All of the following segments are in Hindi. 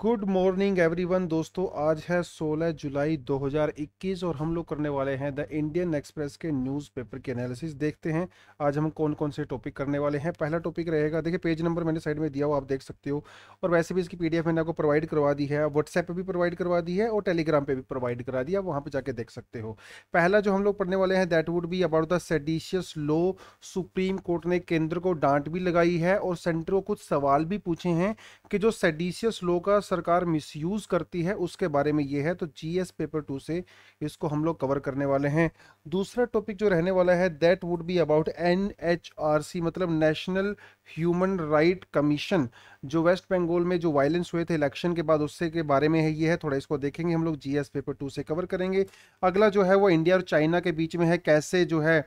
गुड मॉर्निंग एवरीवन दोस्तों आज है 16 जुलाई 2021 और हम लोग करने वाले हैं द इंडियन एक्सप्रेस के न्यूज़पेपर के एनालिसिस देखते हैं आज हम कौन कौन से टॉपिक करने वाले हैं पहला टॉपिक रहेगा देखिए पेज नंबर मैंने साइड में दिया हुआ आप देख सकते हो और वैसे भी इसकी पीडीएफ मैंने आपको प्रोवाइड करवा दी है व्हाट्सएप पर भी प्रोवाइड करवा दी है और टेलीग्राम पर भी प्रोवाइड करा दिया वहाँ पर जाके देख सकते हो पहला जो हम लोग पढ़ने वाले हैं that would be about the seditious law Supreme court ने केंद्र को डांट भी लगाई है और सेंटर को कुछ सवाल भी पूछे हैं कि जो सेडिशियस लॉ का सरकार मिसयूज़ करती है उसके बारे में ये है तो जीएस पेपर टू से इसको हम लोग कवर करने वाले हैं दूसरा टॉपिक जो रहने वाला है that would be about an मतलब नेशनल ह्यूमन राइट कमीशन जो वेस्ट बंगाल में जो वायलेंस हुए थे इलेक्शन के बाद उससे के बारे में है ये है थोड़ा इसको देखेंगे हम लोग जीएस पेपर टू से कवर करेंगे अगला जो है वो इंडिया और चाइना के बीच में है कैसे जो है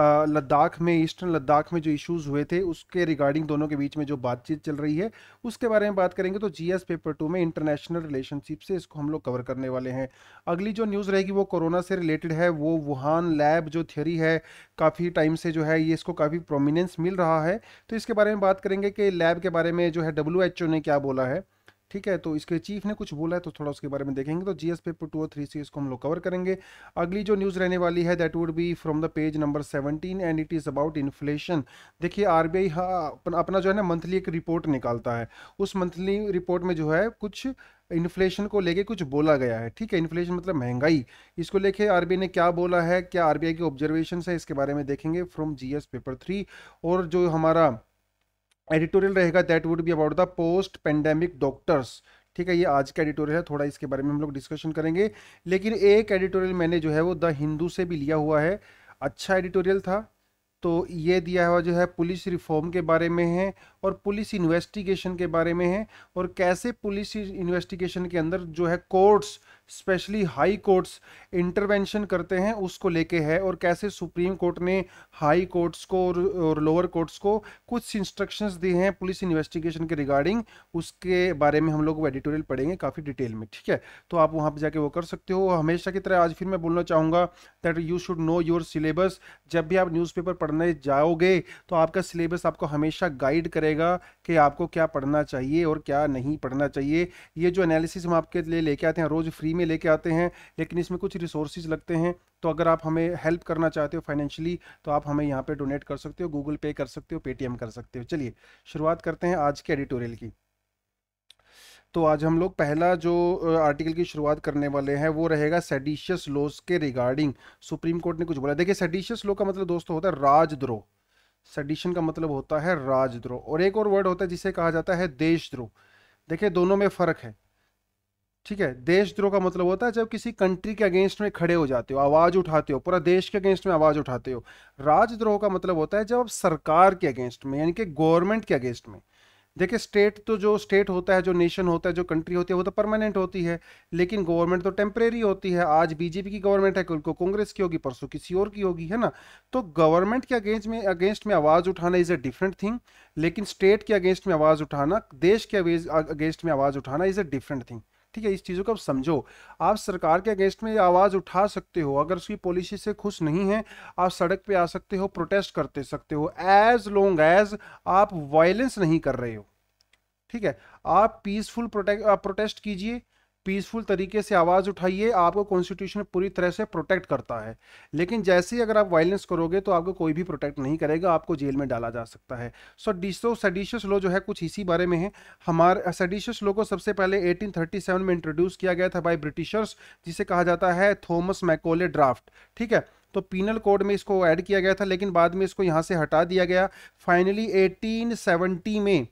लद्दाख में ईस्टर्न लद्दाख में जो इश्यूज़ हुए थे उसके रिगार्डिंग दोनों के बीच में जो बातचीत चल रही है उसके बारे में बात करेंगे तो जीएस पेपर टू में इंटरनेशनल रिलेशनशिप से इसको हम लोग कवर करने वाले हैं अगली जो न्यूज़ रहेगी वो कोरोना से रिलेटेड है वो वुहान लैब जो थियोरी है काफ़ी टाइम से जो है ये इसको काफ़ी प्रोमिनेंस मिल रहा है तो इसके बारे में बात करेंगे कि लैब के बारे में जो है डब्ल्यू ने क्या बोला है ठीक है तो इसके चीफ ने कुछ बोला है तो थोड़ा उसके बारे में देखेंगे तो जीएस पेपर टू और थ्री सी इसको हम लोग कवर करेंगे अगली जो न्यूज़ रहने वाली है that would be from the page number seventeen and it is about inflation देखिए आरबीआई हाँ, अपना जो है ना मंथली एक रिपोर्ट निकालता है उस मंथली रिपोर्ट में जो है कुछ इन्फ्लेशन को लेके कुछ बोला गया है ठीक है इन्फ्लेशन मतलब महंगाई इसको लेके आरबीआई ने क्या बोला है क्या आरबीआई के ऑब्जर्वेशन है इसके बारे में देखेंगे फ्रॉम जीएस पेपर थ्री और जो हमारा एडिटोरियल रहेगा that would be about the post pandemic doctors ठीक है ये आज का एडिटोरियल है थोड़ा इसके बारे में हम लोग डिस्कशन करेंगे लेकिन एक एडिटोरियल मैंने जो है वो द हिंदू से भी लिया हुआ है अच्छा एडिटोरियल था तो ये दिया हुआ जो है पुलिस रिफॉर्म के बारे में है और पुलिस इन्वेस्टिगेशन के बारे में है और कैसे पुलिस इन्वेस्टिगेशन के अंदर जो है courts specially high courts intervention करते हैं उसको लेके है और कैसे सुप्रीम कोर्ट ने हाई कोर्ट्स को और, और लोअर कोर्ट्स को कुछ इंस्ट्रक्शंस दिए हैं पुलिस इन्वेस्टिगेशन के रिगार्डिंग उसके बारे में हम लोग एडिटोरियल पढ़ेंगे काफ़ी डिटेल में ठीक है तो आप वहाँ पर जाके वो कर सकते हो हमेशा की तरह आज फिर मैं बोलना चाहूँगा that you should know your syllabus जब भी आप न्यूज़पेपर पढ़ने जाओगे तो आपका सिलेबस आपको हमेशा गाइड करेगा करेगा कि आपको क्या पढ़ना चाहिए और क्या नहीं पढ़ना चाहिए ये जो एनालिसिस हम आपके लिए लेके आते हैं रोज़ फ्री में लेके आते हैं लेकिन इसमें कुछ रिसोर्सेज लगते हैं तो अगर आप हमें हेल्प करना चाहते हो फाइनेंशियली तो आप हमें यहाँ पर डोनेट कर सकते हो गूगल पे कर सकते हो पेटीएम कर सकते हो चलिए शुरुआत करते हैं आज के एडिटोरियल की तो आज हम लोग पहला जो आर्टिकल की शुरुआत करने वाले हैं वो रहेगा सेडिशियस लॉज के रिगार्डिंग सुप्रीम कोर्ट ने कुछ बोला देखिए सेडिशियस लॉ का मतलब दोस्तों होता है राजद्रोह सडिशन का मतलब होता है राजद्रोह और एक और वर्ड होता है जिसे कहा जाता है देशद्रोह देखिए दोनों में फ़र्क है ठीक है देशद्रोह का मतलब होता है जब किसी कंट्री के अगेंस्ट में खड़े हो जाते हो आवाज़ उठाते हो पूरा देश के अगेंस्ट में आवाज़ उठाते हो राजद्रोह का मतलब होता है जब सरकार के अगेंस्ट में यानी कि गवर्नमेंट के अगेंस्ट में देखिए स्टेट तो जो स्टेट होता है जो नेशन होता है जो कंट्री होती है वो तो परमानेंट होती है लेकिन गवर्नमेंट तो टेम्परेरी होती है आज बीजेपी की गवर्नमेंट है कल को कांग्रेस की होगी परसों किसी और की होगी है ना तो गवर्नमेंट के अगेंस्ट में अगेंस्ट में आवाज़ उठाना इज़ अ डिफरेंट थिंग लेकिन स्टेट के अगेंस्ट में आवाज़ उठाना देश के अगेंस्ट में आवाज़ उठाना इज़ अ डिफरेंट थिंग ठीक है इस चीज़ों को आप समझो आप सरकार के अगेंस्ट में आवाज़ उठा सकते हो अगर उसकी पॉलिसी से खुश नहीं है आप सड़क पे आ सकते हो प्रोटेस्ट करते सकते हो एज लॉन्ग एज आप वायलेंस नहीं कर रहे हो ठीक है आप पीसफुल प्रोटेक्ट प्रोटेस्ट कीजिए पीसफुल तरीके से आवाज़ उठाइए आपको कॉन्स्टिट्यूशन पूरी तरह से प्रोटेक्ट करता है लेकिन जैसे ही अगर आप वायलेंस करोगे तो आपको कोई भी प्रोटेक्ट नहीं करेगा आपको जेल में डाला जा सकता है सो डिसो सडिशियस लॉ जो है कुछ इसी बारे में है हमारे सडिशियस लॉ को सबसे पहले 1837 में इंट्रोड्यूस किया गया था बाई ब्रिटिशर्स जिसे कहा जाता है थॉमस मैकोले ड्राफ्ट ठीक है तो पीनल कोड में इसको ऐड किया गया था लेकिन बाद में इसको यहाँ से हटा दिया गया फाइनली 1870 में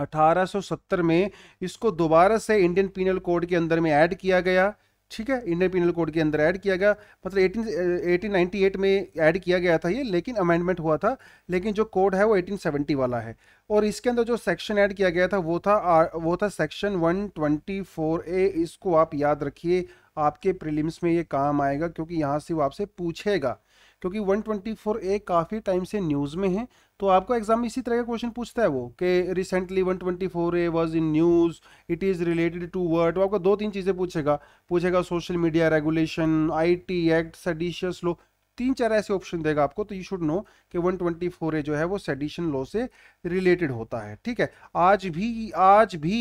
1870 में इसको दोबारा से इंडियन पीनल कोड के अंदर में ऐड किया गया ठीक है इंडियन पीनल कोड के अंदर ऐड किया गया मतलब 18 1898 eh, में ऐड किया गया था ये लेकिन अमेंडमेंट हुआ था लेकिन जो कोड है वो 1870 वाला है और इसके अंदर जो सेक्शन ऐड किया गया था वो था वो था सेक्शन 124 ए इसको आप याद रखिए आपके प्रिलिम्स में ये काम आएगा क्योंकि यहाँ से वो आपसे पूछेगा क्योंकि 124 ए काफ़ी टाइम से न्यूज़ में है तो आपको एग्जाम में इसी तरह का क्वेश्चन पूछता है वो कि recently 124 A was in news it is related to word वो आपको दो तीन चीज़ें पूछेगा पूछेगा social media regulation IT act seditious law तीन चार ऐसे ऑप्शन देगा आपको तो यू शुड नो कि 124 ए जो है वो सेडिशन लॉ से रिलेटेड होता है ठीक है आज भी आज भी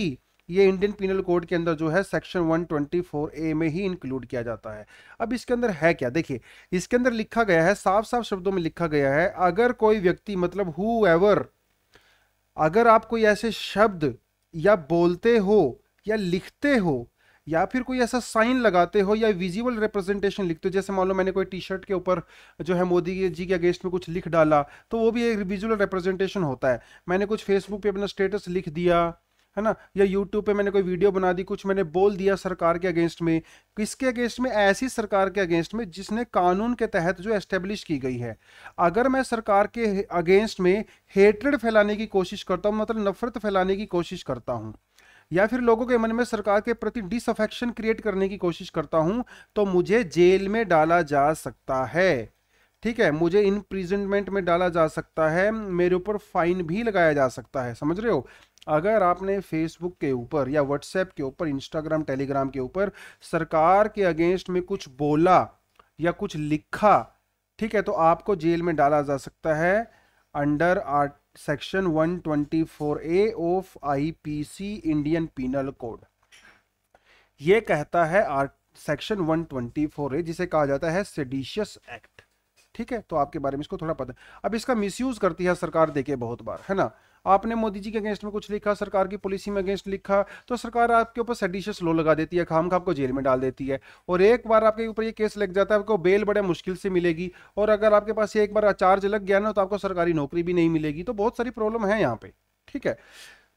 ये इंडियन पिनल कोड के अंदर जो है सेक्शन 124 ए में ही इंक्लूड किया जाता है अब इसके अंदर है क्या देखिए इसके अंदर लिखा गया है साफ साफ शब्दों में लिखा गया है अगर कोई व्यक्ति मतलब हु अगर आप कोई ऐसे शब्द या बोलते हो या लिखते हो या फिर कोई ऐसा साइन लगाते हो या विजुअल रिप्रेजेंटेशन लिखते हो जैसे मान लो मैंने कोई टी शर्ट के ऊपर जो है मोदी जी के अगेंस्ट में कुछ लिख डाला तो वो भी एक विजुअल रिप्रेजेंटेशन होता है मैंने कुछ फेसबुक पे अपना स्टेटस लिख दिया है ना या यूट्यूब पे मैंने कोई वीडियो बना दी कुछ मैंने बोल दिया सरकार के अगेंस्ट में किसके अगेंस्ट में ऐसी सरकार के अगेंस्ट में जिसने कानून के तहत जो एस्टेब्लिश की गई है अगर मैं सरकार के अगेंस्ट में हेट्रेड फैलाने की कोशिश करता हूँ मतलब नफरत फैलाने की कोशिश करता हूँ या फिर लोगों के मन में सरकार के प्रति डिसअफेक्शन क्रिएट करने की कोशिश करता हूँ तो मुझे जेल में डाला जा सकता है ठीक है मुझे इम्प्रिजनमेंट में डाला जा सकता है मेरे ऊपर फाइन भी लगाया जा सकता है समझ रहे हो अगर आपने फेसबुक के ऊपर या व्हाट्सएप के ऊपर इंस्टाग्राम टेलीग्राम के ऊपर सरकार के अगेंस्ट में कुछ बोला या कुछ लिखा ठीक है तो आपको जेल में डाला जा सकता है under section 124 A of IPC Indian penal code ये कहता है सेक्शन 124 ए जिसे कहा जाता है सेडिशियस एक्ट ठीक है तो आपके बारे में इसको थोड़ा पता है अब इसका मिसयूज करती है सरकार देखे बहुत बार है ना आपने मोदी जी के अगेंस्ट में कुछ लिखा सरकार की पॉलिसी में अगेंस्ट लिखा तो सरकार आपके ऊपर सेडिशियस लो लगा देती है खाम को जेल में डाल देती है और एक बार आपके ऊपर ये केस लग जाता है आपको बेल बड़े मुश्किल से मिलेगी और अगर आपके पास एक बार चार्ज लग गया ना तो आपको सरकारी नौकरी भी नहीं मिलेगी तो बहुत सारी प्रॉब्लम है यहाँ पे ठीक है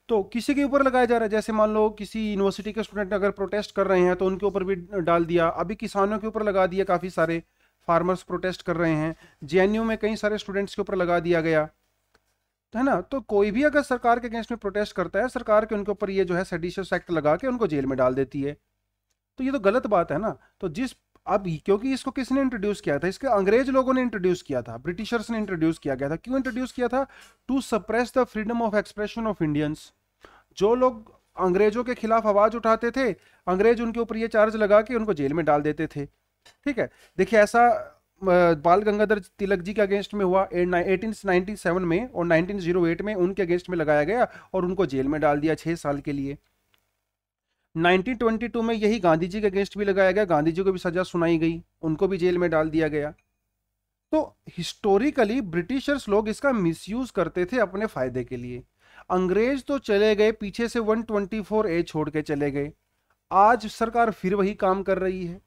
तो किसी के ऊपर लगाया जा रहा है जैसे मान लो किसी यूनिवर्सिटी के स्टूडेंट अगर प्रोटेस्ट कर रहे हैं तो उनके ऊपर भी डाल दिया अभी किसानों के ऊपर लगा दिया काफ़ी सारे फार्मर्स प्रोटेस्ट कर रहे हैं जे में कई सारे स्टूडेंट्स के ऊपर लगा दिया गया तो है ना तो कोई भी अगर सरकार के अगेंस्ट में प्रोटेस्ट करता है सरकार के उनके ऊपर ये जो है सेडिशियस एक्ट लगा के उनको जेल में डाल देती है तो ये तो गलत बात है ना तो जिस अब क्योंकि इसको किसने इंट्रोड्यूस किया था इसके अंग्रेज लोगों ने इंट्रोड्यूस किया था ब्रिटिशर्स ने इंट्रोड्यूस किया गया था क्यों इंट्रोड्यूस किया था to suppress the freedom of expression of Indians जो लोग अंग्रेजों के खिलाफ आवाज उठाते थे अंग्रेज उनके ऊपर ये चार्ज लगा के उनको जेल में डाल देते थे ठीक है देखिए ऐसा बाल गंगाधर तिलक जी के अगेंस्ट में हुआ 1897 में और 1908 में उनके अगेंस्ट में लगाया गया और उनको जेल में डाल दिया छह साल के लिए 1922 में यही गांधी जी के अगेंस्ट भी लगाया गया गांधी जी को भी सजा सुनाई गई उनको भी जेल में डाल दिया गया तो हिस्टोरिकली ब्रिटिशर्स लोग इसका मिसयूज करते थे अपने फायदे के लिए अंग्रेज तो चले गए पीछे से 124 ए छोड़ के चले गए आज सरकार फिर वही काम कर रही है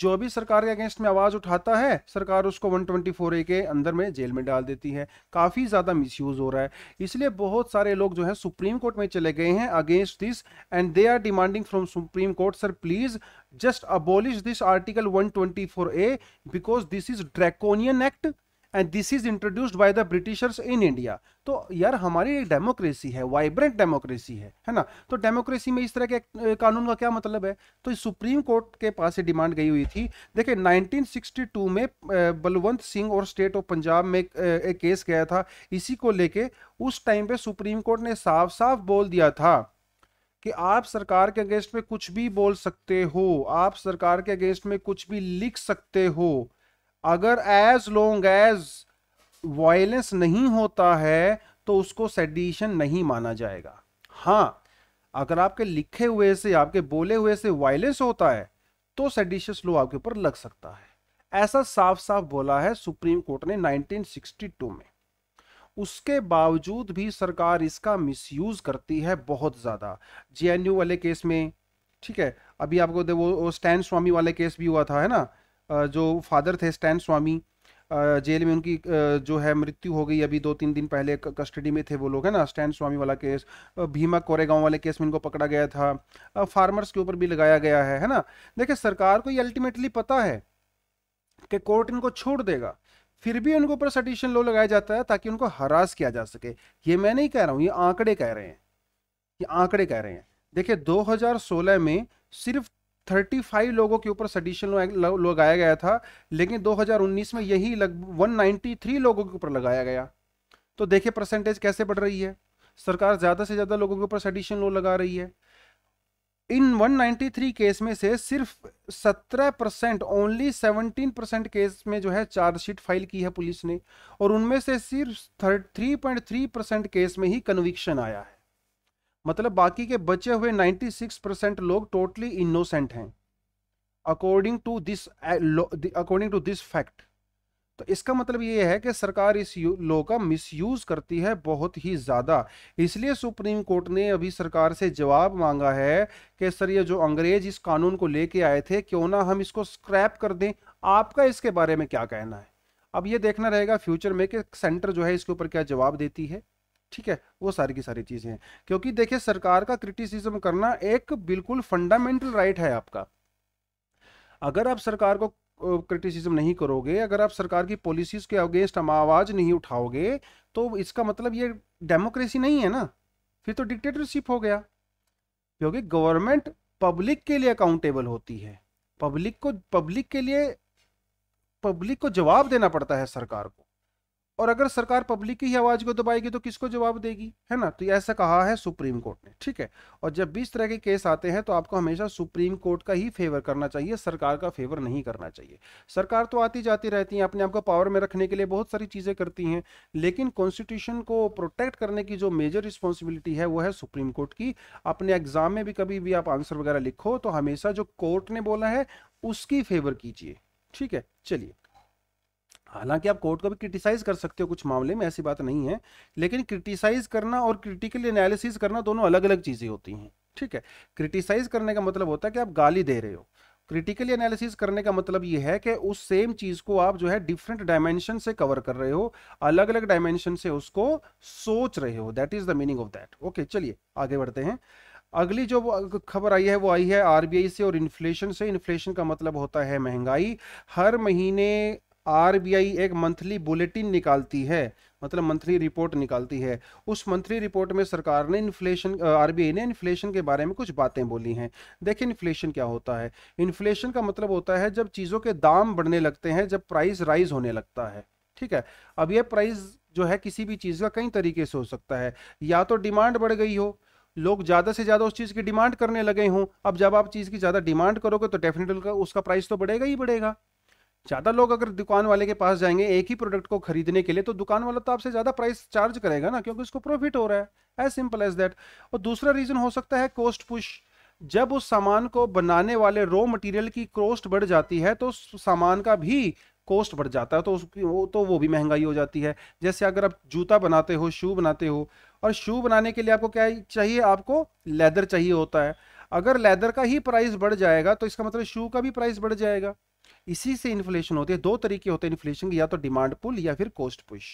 जो भी सरकार के अगेंस्ट में आवाज उठाता है सरकार उसको 124 ए के अंदर में जेल में डाल देती है काफी ज्यादा मिसयूज हो रहा है इसलिए बहुत सारे लोग जो है सुप्रीम कोर्ट में चले गए हैं against this and they are demanding from Supreme Court sir please just abolish this article 124 A because this is draconian act and this is introduced by the Britishers in India तो यार हमारी एक डेमोक्रेसी है वाइब्रेंट डेमोक्रेसी है है ना तो डेमोक्रेसी में इस तरह के कानून का क्या मतलब है तो सुप्रीम कोर्ट के पास से डिमांड गई हुई थी देखिए 1962 में बलवंत सिंह और स्टेट ऑफ पंजाब में एक केस गया था इसी को लेके उस टाइम पे सुप्रीम कोर्ट ने साफ साफ बोल दिया था कि आप सरकार के अगेंस्ट में कुछ भी बोल सकते हो आप सरकार के अगेंस्ट में कुछ भी लिख सकते हो अगर एज लॉन्ग एज वायलेंस नहीं होता है तो उसको सेडिशन नहीं माना जाएगा हाँ अगर आपके लिखे हुए से आपके बोले हुए से वायलेंस होता है तो सेडिशियस लॉ आपके ऊपर लग सकता है ऐसा साफ साफ बोला है सुप्रीम कोर्ट ने 1962 में उसके बावजूद भी सरकार इसका मिसयूज करती है बहुत ज़्यादा जे वाले केस में ठीक है अभी आपको वो स्टैंड स्वामी वाले केस भी हुआ था है ना जो फादर थे स्टैन स्वामी जेल में उनकी जो है मृत्यु हो गई अभी दो तीन दिन पहले कस्टडी में थे वो लोग है ना स्टैंड स्वामी वाला केस भीमा कोरेगांव वाले केस में इनको पकड़ा गया था फार्मर्स के ऊपर भी लगाया गया है है ना देखिए सरकार को ये अल्टीमेटली पता है कि कोर्ट इनको छोड़ देगा फिर भी उनके ऊपर सटिशन लो लगाया जाता है ताकि उनको हरास किया जा सके ये मैं नहीं कह रहा हूँ ये आंकड़े कह रहे हैं ये आंकड़े कह रहे हैं देखिए 2016 में सिर्फ 35 लोगों के ऊपर सडिशन लगाया गया था लेकिन 2019 में यही लग 193 लोगों के ऊपर लगाया गया तो देखिए परसेंटेज कैसे बढ़ रही है सरकार ज़्यादा से ज़्यादा लोगों के ऊपर सडिशन लो लगा रही है इन 193 केस में से सिर्फ 17 परसेंट ओनली 17 परसेंट केस में जो है चार्जशीट फाइल की है पुलिस ने और उनमें से सिर्फ थ्री परसेंट केस में ही कन्विक्शन आया है मतलब बाकी के बचे हुए 96 परसेंट लोग टोटली इनोसेंट हैं according to this according to this fact तो इसका मतलब ये है कि सरकार इस लॉ का मिसयूज करती है बहुत ही ज़्यादा इसलिए सुप्रीम कोर्ट ने अभी सरकार से जवाब मांगा है कि सर ये जो अंग्रेज इस कानून को लेके आए थे क्यों ना हम इसको स्क्रैप कर दें आपका इसके बारे में क्या कहना है अब ये देखना रहेगा फ्यूचर में कि सेंटर जो है इसके ऊपर क्या जवाब देती है ठीक है वो सारी की सारी चीज़ें हैं क्योंकि देखिए सरकार का क्रिटिसिज्म करना एक बिल्कुल फंडामेंटल राइट है आपका अगर आप सरकार को क्रिटिसिज्म नहीं करोगे अगर आप सरकार की पॉलिसीज़ के अगेंस्ट हम आवाज़ नहीं उठाओगे तो इसका मतलब ये डेमोक्रेसी नहीं है ना फिर तो डिक्टेटरशिप हो गया क्योंकि गवर्नमेंट पब्लिक के लिए अकाउंटेबल होती है पब्लिक को पब्लिक के लिए पब्लिक को जवाब देना पड़ता है सरकार को और अगर सरकार पब्लिक की ही आवाज को दबाएगी तो किसको जवाब देगी है ना तो ऐसा कहा है सुप्रीम कोर्ट ने ठीक है और जब भी इस तरह के केस आते हैं तो आपको हमेशा सुप्रीम कोर्ट का ही फेवर करना चाहिए सरकार का फेवर नहीं करना चाहिए सरकार तो आती जाती रहती है अपने आप को पावर में रखने के लिए बहुत सारी चीज़ें करती हैं लेकिन कॉन्स्टिट्यूशन को प्रोटेक्ट करने की जो मेजर रिस्पॉन्सिबिलिटी है वो है सुप्रीम कोर्ट की अपने एग्जाम में भी कभी भी आप आंसर वगैरह लिखो तो हमेशा जो कोर्ट ने बोला है उसकी फेवर कीजिए ठीक है चलिए हालांकि आप कोर्ट को भी क्रिटिसाइज कर सकते हो कुछ मामले में ऐसी बात नहीं है लेकिन क्रिटिसाइज करना और क्रिटिकल एनालिसिस करना दोनों अलग अलग चीज़ें होती हैं ठीक है क्रिटिसाइज करने का मतलब होता है कि आप गाली दे रहे हो क्रिटिकली एनालिसिस करने का मतलब यह है कि उस सेम चीज़ को आप जो है डिफरेंट डायमेंशन से कवर कर रहे हो अलग अलग डायमेंशन से उसको सोच रहे हो that is the meaning of that okay चलिए आगे बढ़ते हैं अगली जो खबर आई है वो आई है आरबीआई से और इन्फ्लेशन से इन्फ्लेशन का मतलब होता है महंगाई हर महीने आरबीआई एक मंथली बुलेटिन निकालती है मतलब मंथली रिपोर्ट निकालती है उस मंथली रिपोर्ट में सरकार ने इन्फ्लेशन आरबीआई ने इन्फ्लेशन के बारे में कुछ बातें बोली हैं देखिए इन्फ्लेशन क्या होता है इन्फ्लेशन का मतलब होता है जब चीज़ों के दाम बढ़ने लगते हैं जब प्राइस राइज होने लगता है ठीक है अब यह प्राइस जो है किसी भी चीज़ का कई तरीके से हो सकता है या तो डिमांड बढ़ गई हो लोग ज़्यादा से ज़्यादा उस चीज़ की डिमांड करने लगे हों अब जब आप चीज़ की ज़्यादा डिमांड करोगे तो डेफिनेटली उसका प्राइस तो बढ़ेगा ही बढ़ेगा ज़्यादा लोग अगर दुकान वाले के पास जाएंगे एक ही प्रोडक्ट को खरीदने के लिए तो दुकान वाला तो आपसे ज़्यादा प्राइस चार्ज करेगा ना क्योंकि उसको प्रॉफिट हो रहा है एज सिंपल एज दैट और दूसरा रीज़न हो सकता है कॉस्ट पुश जब उस सामान को बनाने वाले रॉ मटेरियल की कॉस्ट बढ़ जाती है तो सामान का भी कॉस्ट बढ़ जाता है तो उसकी वो तो वो भी महंगाई हो जाती है जैसे अगर आप जूता बनाते हो शू बनाते हो और शू बनाने के लिए आपको क्या चाहिए आपको लेदर चाहिए होता है अगर लेदर का ही प्राइस बढ़ जाएगा तो इसका मतलब शू का भी प्राइस बढ़ जाएगा इसी से इन्फ्लेशन होती है दो तरीके होते हैं इन्फ्लेशन की या तो डिमांड पुल या फिर कोस्ट पुश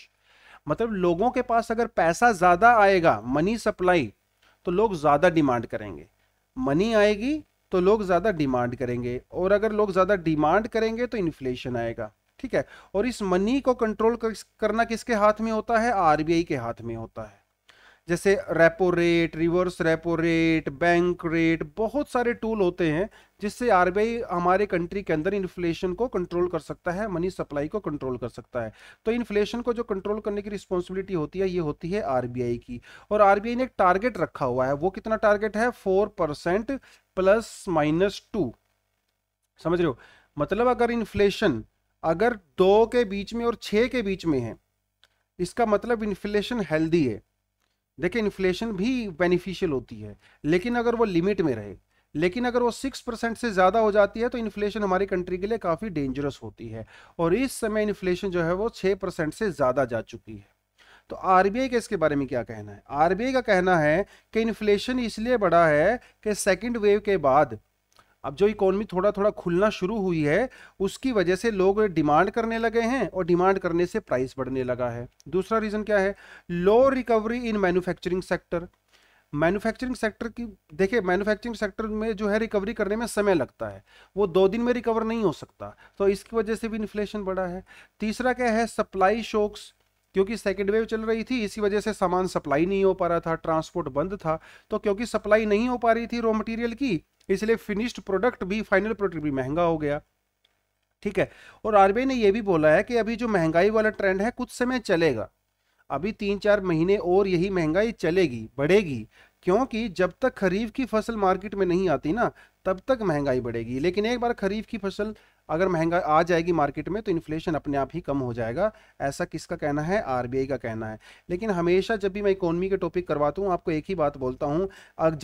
मतलब लोगों के पास अगर पैसा ज़्यादा आएगा मनी सप्लाई तो लोग ज़्यादा डिमांड करेंगे मनी आएगी तो लोग ज़्यादा डिमांड करेंगे और अगर लोग ज़्यादा डिमांड करेंगे तो इन्फ्लेशन आएगा ठीक है और इस मनी को कंट्रोल करना किसके हाथ में होता है आरबीआई के हाथ में होता है जैसे repo rate reverse repo rate bank rate बहुत सारे टूल होते हैं जिससे आरबीआई हमारे कंट्री के अंदर इन्फ्लेशन को कंट्रोल कर सकता है मनी सप्लाई को कंट्रोल कर सकता है तो इन्फ्लेशन को जो कंट्रोल करने की रिस्पॉन्सिबिलिटी होती है ये होती है आरबीआई की और आरबीआई ने एक टारगेट रखा हुआ है वो कितना टारगेट है four percent plus minus two समझ रहे हो मतलब अगर इन्फ्लेशन अगर दो के बीच में और छः के बीच में है इसका मतलब इन्फ्लेशन हेल्दी है देखिए इन्फ्लेशन भी बेनिफिशियल होती है लेकिन अगर वो लिमिट में रहे लेकिन अगर वो सिक्स परसेंट से ज़्यादा हो जाती है तो इन्फ्लेशन हमारी कंट्री के लिए काफ़ी डेंजरस होती है और इस समय इन्फ्लेशन जो है वो छः परसेंट से ज़्यादा जा चुकी है तो आरबीआई का इसके बारे में क्या कहना है आरबीआई का कहना है कि इन्फ्लेशन इसलिए बढ़ा है कि सेकेंड वेव के बाद अब जो इकोनॉमी थोड़ा थोड़ा खुलना शुरू हुई है उसकी वजह से लोग डिमांड करने लगे हैं और डिमांड करने से प्राइस बढ़ने लगा है दूसरा रीज़न क्या है low recovery in manufacturing sector manufacturing sector की देखिए मैन्युफैक्चरिंग सेक्टर में जो है रिकवरी करने में समय लगता है वो दो दिन में रिकवर नहीं हो सकता तो इसकी वजह से भी इन्फ्लेशन बढ़ा है तीसरा क्या है सप्लाई शॉक्स क्योंकि सेकेंड वेव चल रही थी इसी वजह से सामान सप्लाई नहीं हो पा रहा था ट्रांसपोर्ट बंद था तो क्योंकि सप्लाई नहीं हो पा रही थी रॉ मटेरियल की इसलिए फिनिश्ड प्रोडक्ट भी फाइनल प्रोडक्ट भी महंगा हो गया ठीक है और आरबीआई ने यह भी बोला है कि अभी जो महंगाई वाला ट्रेंड है कुछ समय चलेगा अभी तीन चार महीने और यही महंगाई चलेगी बढ़ेगी क्योंकि जब तक खरीफ की फसल मार्केट में नहीं आती ना तब तक महंगाई बढ़ेगी लेकिन एक बार खरीफ की फसल अगर महंगाई आ जाएगी मार्केट में तो इन्फ्लेशन अपने आप ही कम हो जाएगा ऐसा किसका कहना है आरबीआई का कहना है लेकिन हमेशा जब भी मैं इकोनॉमी के टॉपिक करवाता हूँ आपको एक ही बात बोलता हूँ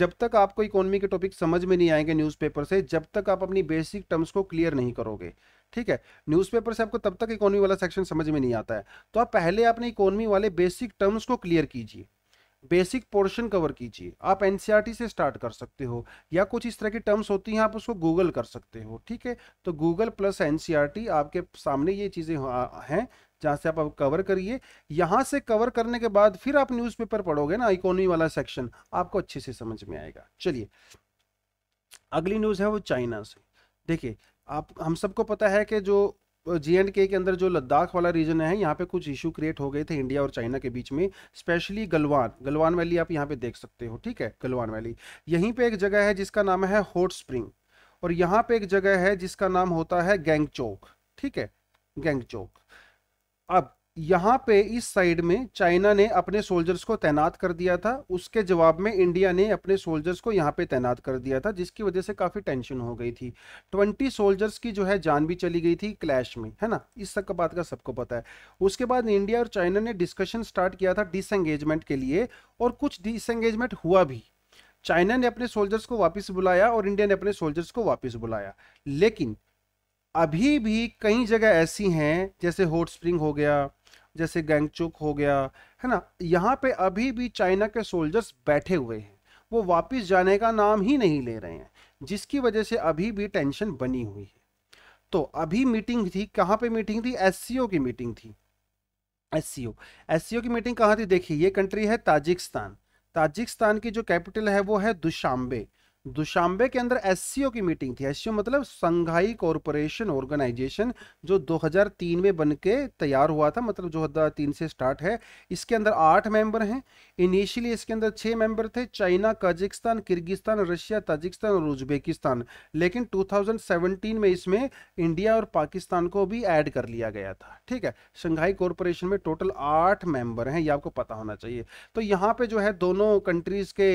जब तक आपको इकोनॉमी के टॉपिक समझ में नहीं आएंगे न्यूज़पेपर से जब तक आप अपनी बेसिक टर्म्स को क्लियर नहीं करोगे ठीक है न्यूज़पेपर से आपको तब तक इकोनॉमी वाला सेक्शन समझ में नहीं आता है तो आप पहले अपने इकोनॉमी वाले बेसिक टर्म्स को क्लियर कीजिए बेसिक पोर्शन कवर कीजिए आप एन से स्टार्ट कर सकते हो या कुछ इस तरह की टर्म्स होती हैं आप उसको गूगल कर सकते हो ठीक है तो गूगल प्लस एन आपके सामने ये चीज़ें हैं जहाँ से आप, आप कवर करिए यहाँ से कवर करने के बाद फिर आप न्यूज़पेपर पढ़ोगे ना इकोनॉमी वाला सेक्शन आपको अच्छे से समझ में आएगा चलिए अगली न्यूज़ है वो चाइना से देखिए आप हम सबको पता है कि जो जी एंड के अंदर जो लद्दाख वाला रीजन है यहाँ पे कुछ इशू क्रिएट हो गए थे इंडिया और चाइना के बीच में स्पेशली गलवान गलवान वैली आप यहाँ पे देख सकते हो ठीक है गलवान वैली यहीं पे एक जगह है जिसका नाम है हॉट स्प्रिंग और यहाँ पे एक जगह है जिसका नाम होता है गैंगचोक ठीक है गैंगचोक अब यहाँ पे इस साइड में चाइना ने अपने सोल्जर्स को तैनात कर दिया था उसके जवाब में इंडिया ने अपने सोल्जर्स को यहाँ पे तैनात कर दिया था जिसकी वजह से काफ़ी टेंशन हो गई थी ट्वेंटी सोल्जर्स की जो है जान भी चली गई थी क्लैश में है ना इस सब का बात का सबको पता है उसके बाद इंडिया और चाइना ने डिस्कशन स्टार्ट किया था डिसंगेजमेंट के लिए और कुछ डिसंगेजमेंट हुआ भी चाइना ने अपने सोल्जर्स को वापस बुलाया और इंडिया ने अपने सोल्जर्स को वापस बुलाया लेकिन अभी भी कई जगह ऐसी हैं जैसे हॉट स्प्रिंग हो गया जैसे गैंगचुक हो गया है ना यहाँ पे अभी भी चाइना के सोल्जर्स बैठे हुए हैं वो वापस जाने का नाम ही नहीं ले रहे हैं जिसकी वजह से अभी भी टेंशन बनी हुई है तो अभी मीटिंग थी कहाँ पे मीटिंग थी एस की मीटिंग थी एस सी की मीटिंग कहाँ थी देखिए ये कंट्री है ताजिकिस्तान ताजिकिस्तान की जो कैपिटल है वो है दुशांबे दुशांबे के अंदर एस की मीटिंग थी एस मतलब संघाई कॉरपोरेशन ऑर्गेनाइजेशन जो 2003 में बन के तैयार हुआ था मतलब जो तीन से स्टार्ट है इसके अंदर आठ मेंबर हैं इनिशियली इसके अंदर छह मेंबर थे China Kazakhstan Kyrgyzstan Russia Tajikistan और उज्बेकिस्तान लेकिन 2017 में इसमें इंडिया और पाकिस्तान को भी ऐड कर लिया गया था ठीक है शंघाई कॉरपोरेशन में टोटल आठ मेंबर हैं ये आपको पता होना चाहिए तो यहाँ पे जो है दोनों कंट्रीज़ के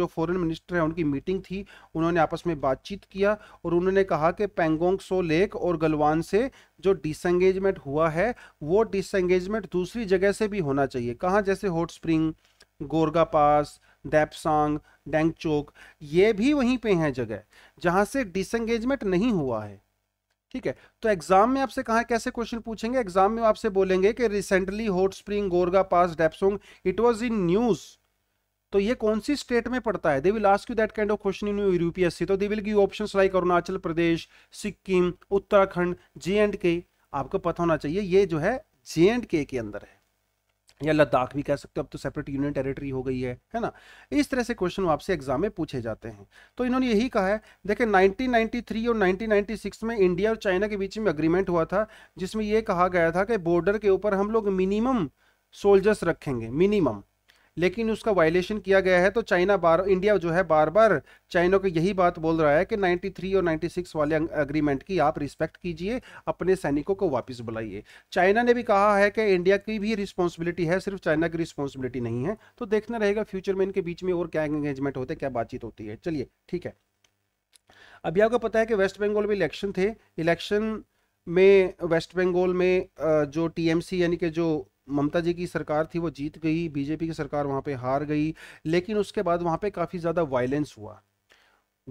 जो फॉरन मिनिस्टर है उनकी मीटिंग थी उन्होंने आपस में बातचीत किया और उन्होंने कहा कि पेंगोंग सो लेक और गलवान से जो डिसंगेजमेंट हुआ है वो डिसंगेजमेंट दूसरी जगह से भी होना चाहिए कहाँ जैसे हॉट स्प्रिंग गोरगा पास डैपसांग डेंग चौक ये भी वहीं पे हैं जगह जहाँ से डिसंगेजमेंट नहीं हुआ है ठीक है तो एग्जाम में आपसे कहा कैसे क्वेश्चन पूछेंगे एग्जाम में आपसे बोलेंगे कि रिसेंटली हॉट स्प्रिंग गोरगा पास Depsang it was in news तो ये कौन सी स्टेट में पड़ता है they will ask you that kind of question in UPSC तो they will give options like Arunachal Pradesh Sikkim Uttarakhand J and K आपको पता होना चाहिए ये जो है जे एंड के के अंदर है या लद्दाख भी कह सकते हो अब तो सेपरेट यूनियन टेरिटरी हो गई है है ना इस तरह से क्वेश्चन आपसे एग्जाम में पूछे जाते हैं तो इन्होंने यही कहा है देखिए 1993 और 1996 में इंडिया और चाइना के बीच में अग्रीमेंट हुआ था जिसमें यह कहा गया था कि बॉर्डर के ऊपर हम लोग मिनिमम सोल्जर्स रखेंगे मिनिमम लेकिन उसका वायलेशन किया गया है तो चाइना बार इंडिया जो है बार बार चाइना को यही बात बोल रहा है कि 93 और 96 वाले अग्रीमेंट की आप रिस्पेक्ट कीजिए अपने सैनिकों को वापस बुलाइए चाइना ने भी कहा है कि इंडिया की भी रिस्पॉन्सिबिलिटी है सिर्फ चाइना की रिस्पॉन्सिबिलिटी नहीं है तो देखना रहेगा फ्यूचर में इनके बीच में और क्या एंगेजमेंट होते क्या बातचीत होती है चलिए ठीक है अभी आपको पता है कि वेस्ट बंगाल में इलेक्शन थे इलेक्शन में वेस्ट बंगाल में जो टीएमसी यानी कि जो ममता जी की सरकार थी वो जीत गई बीजेपी की सरकार वहाँ पे हार गई लेकिन उसके बाद वहाँ पे काफ़ी ज़्यादा वायलेंस हुआ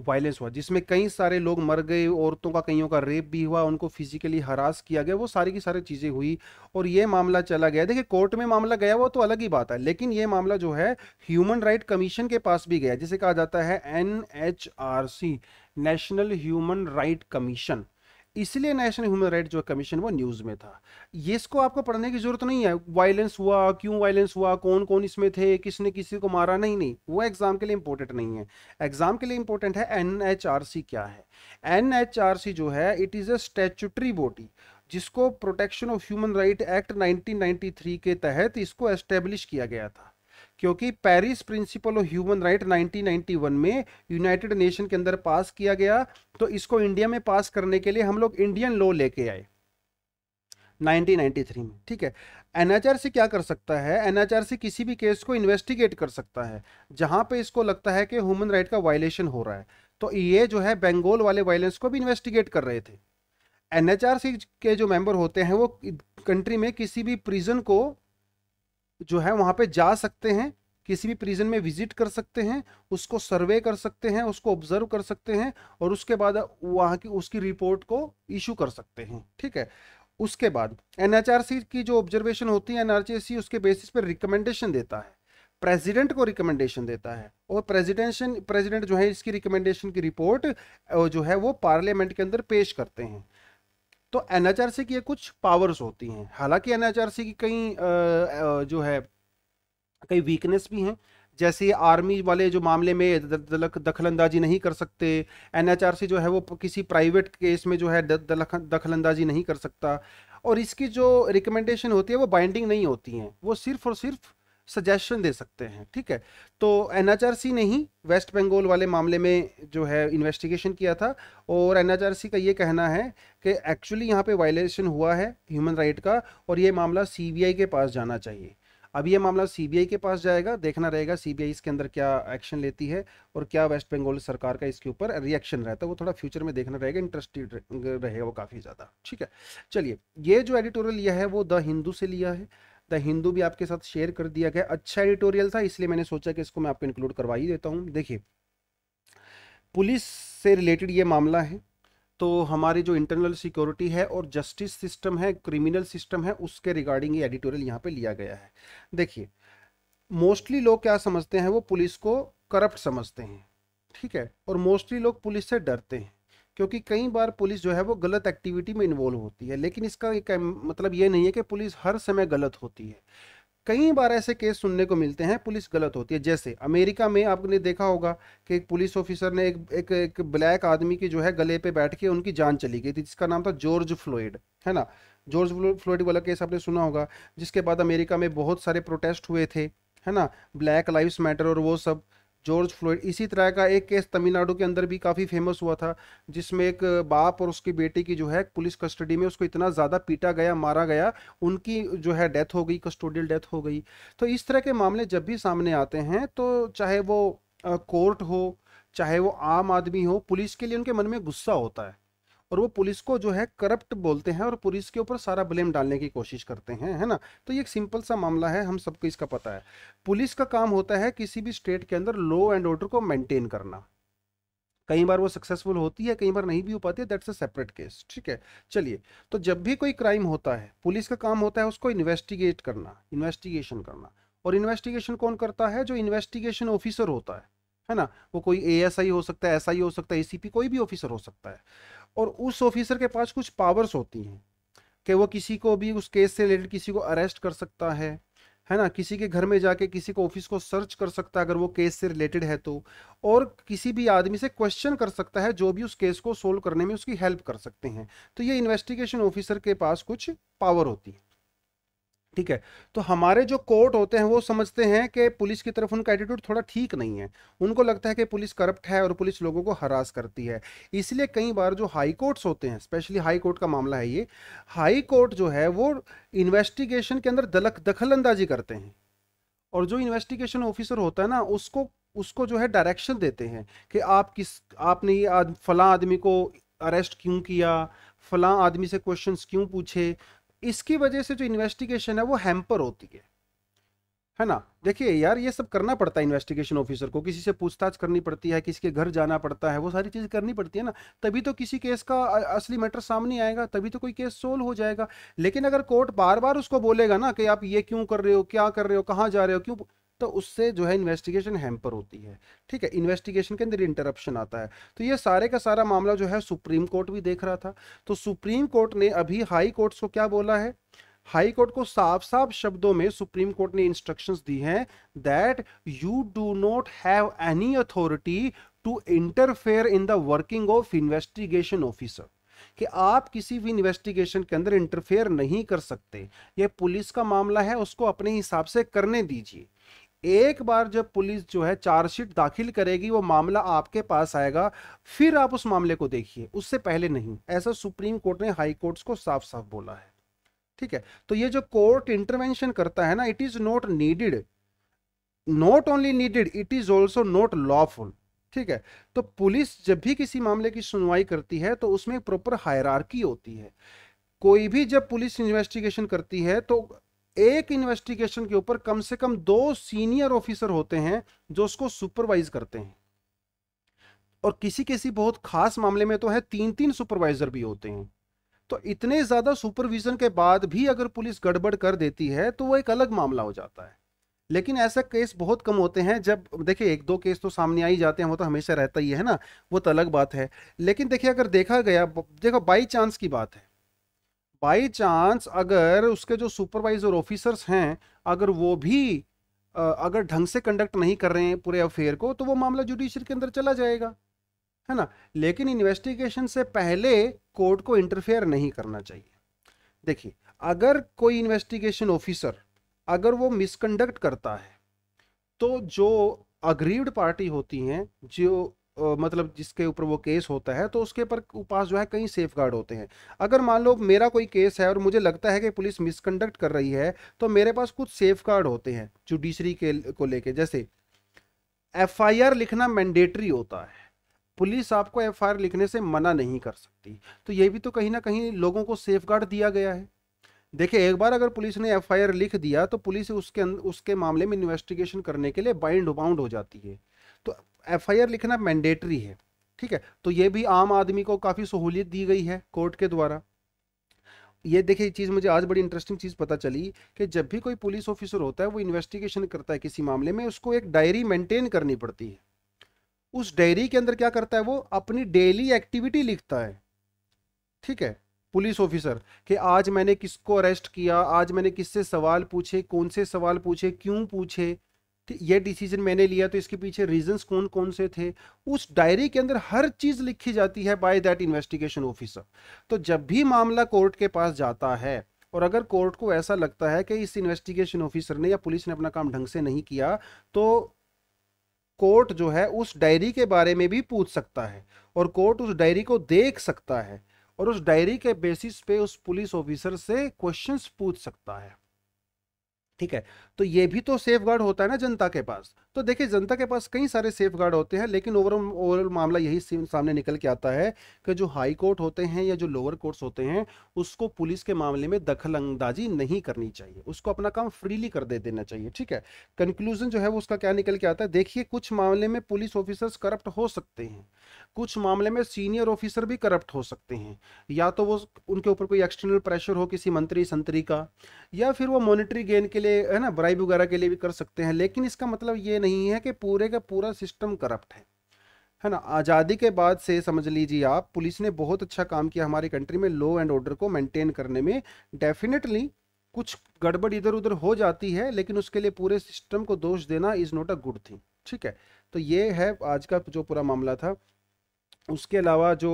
वायलेंस हुआ जिसमें कई सारे लोग मर गए औरतों का कईयों का रेप भी हुआ उनको फिजिकली हरास किया गया वो सारी की सारी चीज़ें हुई और ये मामला चला गया देखिए कोर्ट में मामला गया वो तो अलग ही बात है लेकिन ये मामला जो है ह्यूमन राइट कमीशन के पास भी गया जिसे कहा जाता है N national human right commission इसलिए नेशनल ह्यूमन राइट जो कमीशन वो न्यूज़ में था ये इसको आपको पढ़ने की ज़रूरत नहीं है वायलेंस हुआ क्यों वायलेंस हुआ कौन कौन इसमें थे किसने किसी को मारा नहीं नहीं वो एग्ज़ाम के लिए इंपॉर्टेंट नहीं है एग्ज़ाम के लिए इंपॉर्टेंट है एन क्या है एन जो है it is a statutory body जिसको protection of human right act 1993 के तहत इसको एस्टेब्लिश किया गया था क्योंकि Paris principle of human right 1991 में यूनाइटेड नेशन के अंदर पास किया गया तो इसको इंडिया में पास करने के लिए हम लोग इंडियन लॉ लेके आए 1993 में ठीक है एनएचआरसी क्या कर सकता है एनएचआरसी किसी भी केस को इन्वेस्टिगेट कर सकता है जहां पे इसको लगता है कि ह्यूमन राइट का वायलेशन हो रहा है तो ये जो है बंगाल वाले वायलेंस को भी इन्वेस्टिगेट कर रहे थे एनएचआरसी के जो मेंबर होते हैं वो कंट्री में किसी भी प्रिजन को जो है वहाँ पे जा सकते हैं किसी भी प्रिजन में विजिट कर सकते हैं उसको सर्वे कर सकते हैं उसको ऑब्जर्व कर सकते हैं और उसके बाद वहाँ की उसकी रिपोर्ट को इशू कर सकते हैं ठीक है उसके बाद एनएचआरसी की जो ऑब्जर्वेशन होती है एनआरसीसी उसके बेसिस पर रिकमेंडेशन देता है प्रेसिडेंट को रिकमेंडेशन देता है और प्रेसिडेंशन प्रेसिडेंट जो है इसकी रिकमेंडेशन की रिपोर्ट जो है वो पार्लियामेंट के अंदर पेश करते हैं तो एन की कुछ पावर्स होती हैं हालांकि एन की कई जो है कई वीकनेस भी हैं जैसे आर्मी वाले जो मामले में दखलंदाजी नहीं कर सकते एन जो है वो किसी प्राइवेट केस में जो है दखलंदाजी नहीं कर सकता और इसकी जो रिकमेंडेशन होती है वो बाइंडिंग नहीं होती हैं वो सिर्फ और सिर्फ सजेशन दे सकते हैं ठीक है तो एनएचआरसी ने ही वेस्ट बंगाल वाले मामले में जो है इन्वेस्टिगेशन किया था और एनएचआरसी का ये कहना है कि एक्चुअली यहाँ पे वायलेशन हुआ है ह्यूमन राइट का और ये मामला सीबीआई के पास जाना चाहिए अब ये मामला सीबीआई के पास जाएगा देखना रहेगा सीबीआई इसके अंदर क्या एक्शन लेती है और क्या वेस्ट बंगाल सरकार का इसके ऊपर रिएक्शन रहता है वो थोड़ा फ्यूचर में देखना रहेगा इंटरेस्टेड रहेगा वो काफ़ी ज़्यादा ठीक है चलिए ये जो एडिटोरियल लिया है वो द हिंदू से लिया है द हिंदू भी आपके साथ शेयर कर दिया गया अच्छा एडिटोरियल था इसलिए मैंने सोचा कि इसको मैं आपको इंक्लूड करवा ही देता हूँ देखिए पुलिस से रिलेटेड ये मामला है तो हमारी जो इंटरनल सिक्योरिटी है और जस्टिस सिस्टम है क्रिमिनल सिस्टम है उसके रिगार्डिंग ये एडिटोरियल यहाँ पे लिया गया है देखिए मोस्टली लोग क्या समझते हैं वो पुलिस को करप्ट समझते हैं ठीक है और मोस्टली लोग पुलिस से डरते हैं क्योंकि कई बार पुलिस जो है वो गलत एक्टिविटी में इन्वॉल्व होती है लेकिन इसका एक मतलब ये नहीं है कि पुलिस हर समय गलत होती है कई बार ऐसे केस सुनने को मिलते हैं पुलिस गलत होती है जैसे अमेरिका में आपने देखा होगा कि एक पुलिस ऑफिसर ने एक एक, एक ब्लैक आदमी की जो है गले पे बैठ के उनकी जान चली गई थी जिसका नाम था जॉर्ज फ्लोइड है ना जॉर्ज फ्लोइड वाला केस आपने सुना होगा जिसके बाद अमेरिका में बहुत सारे प्रोटेस्ट हुए थे है ना ब्लैक लाइव्स मैटर और वो सब जॉर्ज फ्लोइड इसी तरह का एक केस तमिलनाडु के अंदर भी काफ़ी फेमस हुआ था जिसमें एक बाप और उसकी बेटी की जो है पुलिस कस्टडी में उसको इतना ज़्यादा पीटा गया मारा गया उनकी जो है डेथ हो गई कस्टोडियल डेथ हो गई तो इस तरह के मामले जब भी सामने आते हैं तो चाहे वो कोर्ट हो चाहे वो आम आदमी हो पुलिस के लिए उनके मन में गुस्सा होता है और वो पुलिस को जो है करप्ट बोलते हैं और पुलिस के ऊपर सारा ब्लेम डालने की कोशिश करते हैं है ना तो ये एक सिंपल सा मामला है हम सबको इसका पता है पुलिस का काम होता है किसी भी स्टेट के अंदर लॉ एंड ऑर्डर को मेंटेन करना कई बार वो सक्सेसफुल होती है कई बार नहीं भी हो पाती है दैट्स अ सेपरेट केस ठीक है चलिए तो जब भी कोई क्राइम होता है पुलिस का काम होता है उसको इन्वेस्टिगेट करना इन्वेस्टिगेशन करना और इन्वेस्टिगेशन कौन करता है जो इन्वेस्टिगेशन ऑफिसर होता है है ना वो कोई एएसआई हो सकता है एसआई हो सकता है एसीपी कोई भी ऑफिसर हो सकता है और उस ऑफिसर के पास कुछ पावर्स होती हैं कि वो किसी को भी उस केस से रिलेटेड किसी को अरेस्ट कर सकता है है ना किसी के घर में जाके किसी को ऑफिस को सर्च कर सकता है अगर वो केस से रिलेटेड है तो और किसी भी आदमी से क्वेश्चन कर सकता है जो भी उस केस को सोल्व करने में उसकी हेल्प कर सकते हैं तो ये इन्वेस्टिगेशन ऑफिसर के पास कुछ पावर होती है ठीक है तो हमारे जो कोर्ट होते हैं वो समझते हैं कि पुलिस की तरफ उनका एटीट्यूड थोड़ा ठीक नहीं है उनको लगता है कि पुलिस करप्ट है और पुलिस लोगों को हरास करती है इसलिए कई बार जो हाई कोर्ट्स होते हैं स्पेशली हाई कोर्ट का मामला है ये हाई कोर्ट जो है वो इन्वेस्टिगेशन के अंदर दलक दखल अंदाजी करते हैं और जो इन्वेस्टिगेशन ऑफिसर होता है ना उसको उसको जो है डायरेक्शन देते हैं कि आप किस आपने ये आद, फला आदमी को अरेस्ट क्यों किया फला आदमी से क्वेश्चंस क्यों पूछे इसकी वजह से जो इन्वेस्टिगेशन है वो हैम्पर होती है है ना देखिए यार ये सब करना पड़ता है इन्वेस्टिगेशन ऑफिसर को किसी से पूछताछ करनी पड़ती है किसी के घर जाना पड़ता है वो सारी चीज़ करनी पड़ती है ना तभी तो किसी केस का असली मैटर सामने आएगा तभी तो कोई केस सोल्व हो जाएगा लेकिन अगर कोर्ट बार बार उसको बोलेगा ना कि आप ये क्यों कर रहे हो क्या कर रहे हो कहाँ जा रहे हो क्यों तो उससे जो है इन्वेस्टिगेशन हैम्पर होती है ठीक है इन्वेस्टिगेशन के अंदर इंटरप्शन आता है तो ये सारे का सारा मामला जो है सुप्रीम कोर्ट भी देख रहा था तो सुप्रीम कोर्ट ने अभी हाई कोर्ट को क्या बोला है हाई कोर्ट को साफ साफ शब्दों में सुप्रीम कोर्ट ने इंस्ट्रक्शंस दी हैं that you do not have any authority to interfere in the working of investigation officer कि आप किसी भी इन्वेस्टिगेशन के अंदर इंटरफेयर नहीं कर सकते यह पुलिस का मामला है उसको अपने हिसाब से करने दीजिए एक बार जब पुलिस जो है चार्जशीट दाखिल करेगी वो मामला आपके पास आएगा फिर आप उस मामले को देखिए उससे पहले नहीं ऐसा सुप्रीम कोर्ट ने हाई कोर्ट्स को साफ साफ बोला है ठीक है तो ये जो कोर्ट इंटरवेंशन करता है ना it is not needed not only needed it is also not lawful ठीक है तो पुलिस जब भी किसी मामले की सुनवाई करती है तो उसमें प्रॉपर हायरार्की होती है कोई भी जब पुलिस इन्वेस्टिगेशन करती है तो एक इन्वेस्टिगेशन के ऊपर कम से कम दो सीनियर ऑफिसर होते हैं जो उसको सुपरवाइज करते हैं और किसी किसी बहुत खास मामले में तो है तीन तीन सुपरवाइजर भी होते हैं तो इतने ज़्यादा सुपरविजन के बाद भी अगर पुलिस गड़बड़ कर देती है तो वो एक अलग मामला हो जाता है लेकिन ऐसा केस बहुत कम होते हैं जब देखिए एक दो केस तो सामने आ ही जाते हैं वो तो हमेशा रहता ही है ना वो तो अलग बात है लेकिन देखिए अगर देखा गया देखो बाई चांस की बात है बाई चांस अगर उसके जो सुपरवाइजर ऑफिसर्स हैं अगर वो भी अगर ढंग से कंडक्ट नहीं कर रहे हैं पूरे अफेयर को तो वो मामला जुडिशियर के अंदर चला जाएगा है ना लेकिन इन्वेस्टिगेशन से पहले कोर्ट को इंटरफेयर नहीं करना चाहिए देखिए अगर कोई इन्वेस्टिगेशन ऑफिसर अगर वो मिसकंडक्ट करता है तो जो अग्रीव्ड पार्टी होती हैं जो मतलब जिसके ऊपर वो केस होता है तो उसके पर पास जो है कई सेफ गार्ड होते हैं अगर मान लो मेरा कोई केस है और मुझे लगता है कि पुलिस मिसकंडक्ट कर रही है तो मेरे पास कुछ सेफ गार्ड होते हैं जुडिशरी के को लेके जैसे एफआईआर लिखना मैंडेटरी होता है पुलिस आपको एफ लिखने से मना नहीं कर सकती तो ये भी तो कहीं ना कहीं लोगों को सेफ गार्ड दिया गया है देखिए एक बार अगर पुलिस ने एफआईआर लिख दिया तो पुलिस उसके अं, उसके मामले में इन्वेस्टिगेशन करने के लिए बाइंड बाउंड हो जाती है एफआईआर लिखना मैंडेटरी है ठीक है तो ये भी आम आदमी को काफ़ी सहूलियत दी गई है कोर्ट के द्वारा ये देखिए चीज़ मुझे आज बड़ी इंटरेस्टिंग चीज़ पता चली कि जब भी कोई पुलिस ऑफिसर होता है वो इन्वेस्टिगेशन करता है किसी मामले में उसको एक डायरी मेंटेन करनी पड़ती है उस डायरी के अंदर क्या करता है वो अपनी डेली एक्टिविटी लिखता है ठीक है पुलिस ऑफिसर कि आज मैंने किसको अरेस्ट किया आज मैंने किससे सवाल पूछे कौन से सवाल पूछे क्यों पूछे ये डिसीजन मैंने लिया तो इसके पीछे रीजंस कौन कौन से थे उस डायरी के अंदर हर चीज़ लिखी जाती है बाय दैट इन्वेस्टिगेशन ऑफिसर तो जब भी मामला कोर्ट के पास जाता है और अगर कोर्ट को ऐसा लगता है कि इस इन्वेस्टिगेशन ऑफिसर ने या पुलिस ने अपना काम ढंग से नहीं किया तो कोर्ट जो है उस डायरी के बारे में भी पूछ सकता है और कोर्ट उस डायरी को देख सकता है और उस डायरी के बेसिस पे उस पुलिस ऑफिसर से क्वेश्चंस पूछ सकता है ठीक है तो ये भी तो सेफ गार्ड होता है ना जनता के पास तो देखिए जनता के पास कई सारे सेफ गार्ड होते हैं लेकिन ओवरऑल ओवरऑल मामला यही सामने निकल के आता है कि जो हाई कोर्ट होते हैं या जो लोअर कोर्ट्स होते हैं उसको पुलिस के मामले में दखल अंदाजी नहीं करनी चाहिए उसको अपना काम फ्रीली कर दे देना चाहिए ठीक है कंक्लूजन जो है वो उसका क्या निकल के आता है देखिए कुछ मामले में पुलिस ऑफिसर्स करप्ट हो सकते हैं कुछ मामले में सीनियर ऑफिसर भी करप्ट हो सकते हैं या तो वो उनके ऊपर कोई एक्सटर्नल प्रेशर हो किसी मंत्री संतरी का या फिर वो मॉनिटरी गेन के लिए है ना सब्सक्राइब वगैरह के लिए भी कर सकते हैं लेकिन इसका मतलब ये नहीं है कि पूरे का पूरा सिस्टम करप्ट है है ना आज़ादी के बाद से समझ लीजिए आप पुलिस ने बहुत अच्छा काम किया हमारी कंट्री में लॉ एंड ऑर्डर को मेंटेन करने में डेफिनेटली कुछ गड़बड़ इधर उधर हो जाती है लेकिन उसके लिए पूरे सिस्टम को दोष देना is not a good thing ठीक है तो ये है आज का जो पूरा मामला था उसके अलावा जो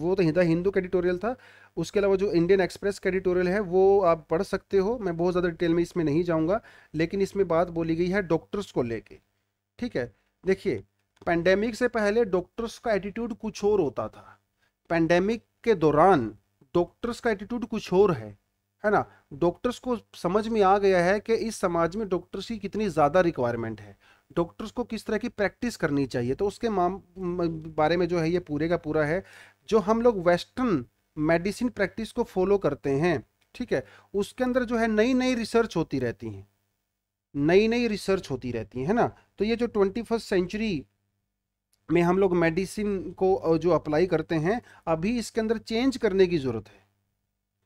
वो तो हिंदा हिंदू का एडिटोरियल था उसके अलावा जो इंडियन एक्सप्रेस का एडिटोरियल है वो आप पढ़ सकते हो मैं बहुत ज़्यादा डिटेल में इसमें नहीं जाऊँगा लेकिन इसमें बात बोली गई है डॉक्टर्स को लेके ठीक है देखिए पैंडेमिक से पहले डॉक्टर्स का एटीट्यूड कुछ और होता था पैंडेमिक के दौरान डॉक्टर्स का एटीट्यूड कुछ और है है ना डॉक्टर्स को समझ में आ गया है कि इस समाज में डॉक्टर्स की कितनी ज़्यादा रिक्वायरमेंट है डॉक्टर्स को किस तरह की प्रैक्टिस करनी चाहिए तो उसके माम बारे में जो है ये पूरे का पूरा है जो हम लोग वेस्टर्न मेडिसिन प्रैक्टिस को फॉलो करते हैं ठीक है उसके अंदर जो है नई नई रिसर्च होती रहती हैं नई नई रिसर्च होती रहती है ना तो ये जो ट्वेंटी फर्स्ट सेंचुरी में हम लोग मेडिसिन को जो अप्लाई करते हैं अभी इसके अंदर चेंज करने की ज़रूरत है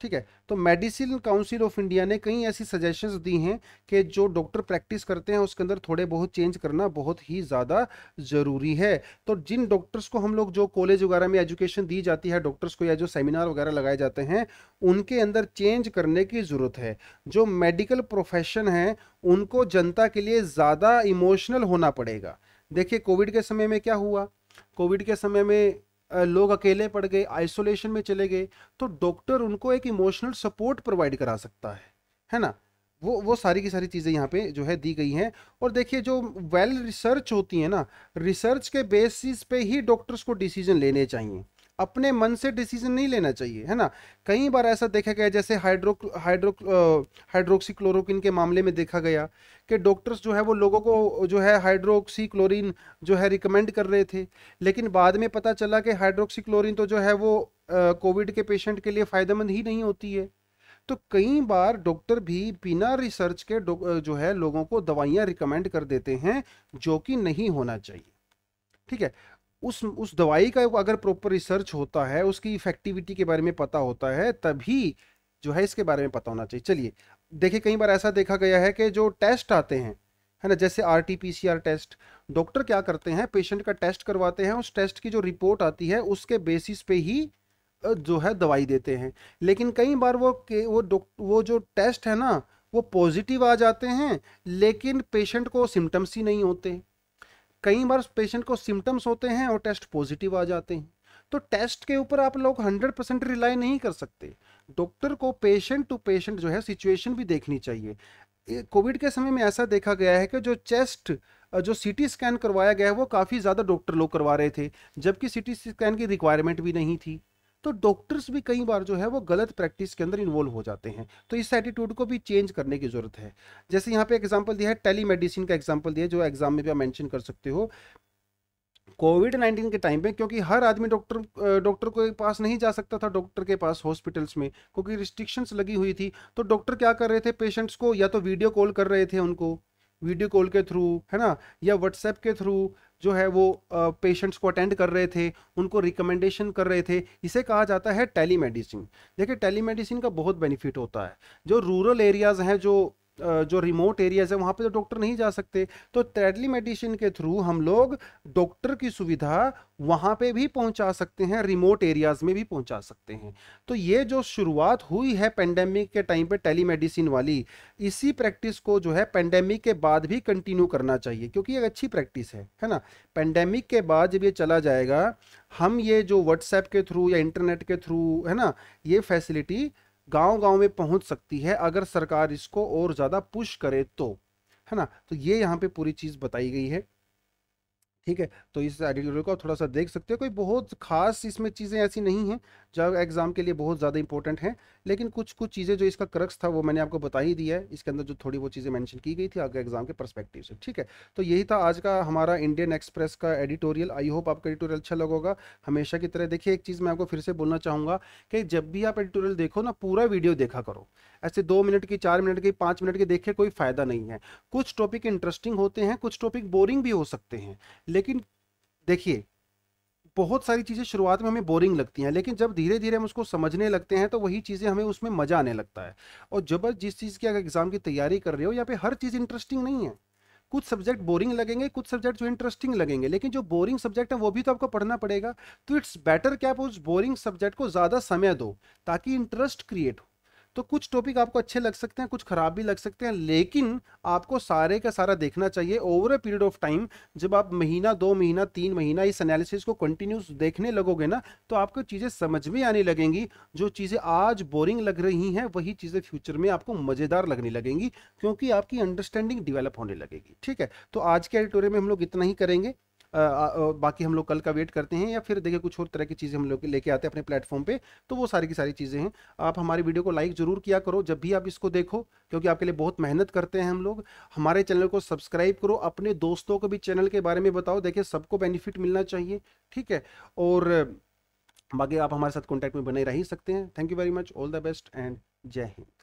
ठीक है तो मेडिसिन काउंसिल ऑफ इंडिया ने कई ऐसी सजेशंस दी हैं कि जो डॉक्टर प्रैक्टिस करते हैं उसके अंदर थोड़े बहुत चेंज करना बहुत ही ज़्यादा ज़रूरी है तो जिन डॉक्टर्स को हम लोग जो कॉलेज वगैरह में एजुकेशन दी जाती है डॉक्टर्स को या जो सेमिनार वगैरह लगाए जाते हैं उनके अंदर चेंज करने की ज़रूरत है जो मेडिकल प्रोफेशन है उनको जनता के लिए ज़्यादा इमोशनल होना पड़ेगा देखिए कोविड के समय में क्या हुआ कोविड के समय में लोग अकेले पड़ गए आइसोलेशन में चले गए तो डॉक्टर उनको एक इमोशनल सपोर्ट प्रोवाइड करा सकता है है ना वो वो सारी की सारी चीज़ें यहाँ पे जो है दी गई हैं और देखिए जो वेल रिसर्च होती है ना रिसर्च के बेसिस पे ही डॉक्टर्स को डिसीजन लेने चाहिए अपने मन से डिसीजन नहीं लेना चाहिए है ना कई बार ऐसा देखा गया जैसे हाइड्रो हाइड्रो हाइड्रोक्सीक्लोरोकिन के मामले में देखा गया कि डॉक्टर्स जो है वो लोगों को जो है हाइड्रोक्सीक्लोरीन जो है रिकमेंड कर रहे थे लेकिन बाद में पता चला कि हाइड्रोक्सीक्लोरीन तो जो है वो कोविड के पेशेंट के लिए फ़ायदेमंद ही नहीं होती है तो कई बार डॉक्टर भी बिना रिसर्च के जो है लोगों को दवाइयाँ रिकमेंड कर देते हैं जो कि नहीं होना चाहिए ठीक है उस उस दवाई का अगर प्रॉपर रिसर्च होता है उसकी इफेक्टिविटी के बारे में पता होता है तभी जो है इसके बारे में पता होना चाहिए चलिए देखिए कई बार ऐसा देखा गया है कि जो टेस्ट आते हैं है ना जैसे R T P C R test doctor क्या करते हैं पेशेंट का टेस्ट करवाते हैं उस टेस्ट की जो रिपोर्ट आती है उसके बेसिस पे ही जो है दवाई देते हैं लेकिन कई बार वो के वो वो जो टेस्ट है ना वो पॉजिटिव आ जाते हैं लेकिन पेशेंट को सिम्टम्स ही नहीं होते कई बार पेशेंट को सिम्टम्स होते हैं और टेस्ट पॉजिटिव आ जाते हैं तो टेस्ट के ऊपर आप लोग 100 परसेंट रिलाई नहीं कर सकते डॉक्टर को पेशेंट टू पेशेंट जो है सिचुएशन भी देखनी चाहिए कोविड के समय में ऐसा देखा गया है कि जो चेस्ट जो सीटी स्कैन करवाया गया है वो काफ़ी ज़्यादा डॉक्टर लोग करवा रहे थे जबकि सीटी स्कैन की रिक्वायरमेंट भी नहीं थी तो डॉक्टर्स भी कई बार जो है वो गलत प्रैक्टिस के अंदर इन्वॉल्व हो जाते हैं तो इस एटीट्यूड को भी चेंज करने की ज़रूरत है जैसे यहाँ पे एग्जाम्पल दिया है टेली मेडिसिन का एग्जाम्पल दिया है जो एग्जाम में भी आप मैंशन कर सकते हो कोविड नाइन्टीन के टाइम पे क्योंकि हर आदमी डॉक्टर डॉक्टर के पास नहीं जा सकता था डॉक्टर के पास हॉस्पिटल्स में क्योंकि रिस्ट्रिक्शंस लगी हुई थी तो डॉक्टर क्या कर रहे थे पेशेंट्स को या तो वीडियो कॉल कर रहे थे उनको वीडियो कॉल के थ्रू है ना या व्हाट्सएप के थ्रू जो है वो पेशेंट्स को अटेंड कर रहे थे उनको रिकमेंडेशन कर रहे थे इसे कहा जाता है टेली मेडिसिन देखिए टेली मेडिसिन का बहुत बेनिफिट होता है जो रूरल एरियाज़ हैं जो जो रिमोट एरियाज़ है वहाँ पे तो डॉक्टर नहीं जा सकते तो टेडली मेडिसिन के थ्रू हम लोग डॉक्टर की सुविधा वहाँ पे भी पहुँचा सकते हैं रिमोट एरियाज़ में भी पहुँचा सकते हैं तो ये जो शुरुआत हुई है पेंडेमिक के टाइम पे टेली मेडिसिन वाली इसी प्रैक्टिस को जो है पेंडेमिक के बाद भी कंटिन्यू करना चाहिए क्योंकि ये अच्छी प्रैक्टिस है है ना पेंडेमिक के बाद जब ये चला जाएगा हम ये जो व्हाट्सएप के थ्रू या इंटरनेट के थ्रू है ना ये फैसिलिटी गांव-गांव में पहुंच सकती है अगर सरकार इसको और ज़्यादा पुश करे तो है ना तो ये यहाँ पे पूरी चीज़ बताई गई है ठीक है तो इस एडिटोरियल को आप थोड़ा सा देख सकते हो कोई बहुत खास इसमें चीज़ें ऐसी नहीं हैं जो एग्ज़ाम के लिए बहुत ज़्यादा इंपॉर्टेंट हैं लेकिन कुछ कुछ चीज़ें जो इसका क्रक्स था वो मैंने आपको बता ही दिया है इसके अंदर जो थोड़ी वो चीज़ें मेंशन की गई थी आपके एग्ज़ाम के परस्पेक्टिव से ठीक है तो यही था आज का हमारा इंडियन एक्सप्रेस का एडिटोरियल आई होप आपका एडिटोरियल अच्छा लगेगा हमेशा की तरह देखिए एक चीज़ मैं आपको फिर से बोलना चाहूँगा कि जब भी आप एडिटोरियल देखो ना पूरा वीडियो देखा करो ऐसे दो मिनट की चार मिनट की पाँच मिनट की देखे कोई फ़ायदा नहीं है कुछ टॉपिक इंटरेस्टिंग होते हैं कुछ टॉपिक बोरिंग भी हो सकते हैं लेकिन देखिए बहुत सारी चीज़ें शुरुआत में हमें बोरिंग लगती हैं लेकिन जब धीरे धीरे हम उसको समझने लगते हैं तो वही चीज़ें हमें उसमें मज़ा आने लगता है और जब जिस चीज़ की अगर एग्ज़ाम की तैयारी कर रहे हो यहाँ पे हर चीज़ इंटरेस्टिंग नहीं है कुछ सब्जेक्ट बोरिंग लगेंगे कुछ सब्जेक्ट जो इंटरेस्टिंग लगेंगे लेकिन जो बोरिंग सब्जेक्ट है वो भी तो आपको पढ़ना पड़ेगा तो इट्स बेटर कि आप उस बोरिंग सब्जेक्ट को ज़्यादा समय दो ताकि इंटरेस्ट क्रिएट हो तो कुछ टॉपिक आपको अच्छे लग सकते हैं कुछ खराब भी लग सकते हैं लेकिन आपको सारे का सारा देखना चाहिए over a period of time जब आप महीना दो महीना तीन महीना इस एनालिसिस को कंटिन्यूस देखने लगोगे ना तो आपको चीज़ें समझ में आने लगेंगी जो चीज़ें आज बोरिंग लग रही हैं वही चीज़ें फ्यूचर में आपको मज़ेदार लगने लगेंगी क्योंकि आपकी अंडरस्टैंडिंग डिवेलप होने लगेगी ठीक है तो आज के एडिटोरियल में हम लोग इतना ही करेंगे बाकी हम लोग कल का वेट करते हैं या फिर देखिए कुछ और तरह की चीज़ें हम लोग लेके आते हैं अपने प्लेटफॉर्म पे तो वो सारी की सारी चीज़ें हैं आप हमारी वीडियो को लाइक ज़रूर किया करो जब भी आप इसको देखो क्योंकि आपके लिए बहुत मेहनत करते हैं हम लोग हमारे चैनल को सब्सक्राइब करो अपने दोस्तों को भी चैनल के बारे में बताओ देखिए सबको बेनिफिट मिलना चाहिए ठीक है और बाकी आप हमारे साथ कॉन्टैक्ट में बने रह ही सकते हैं thank you very much all the best and जय हिंद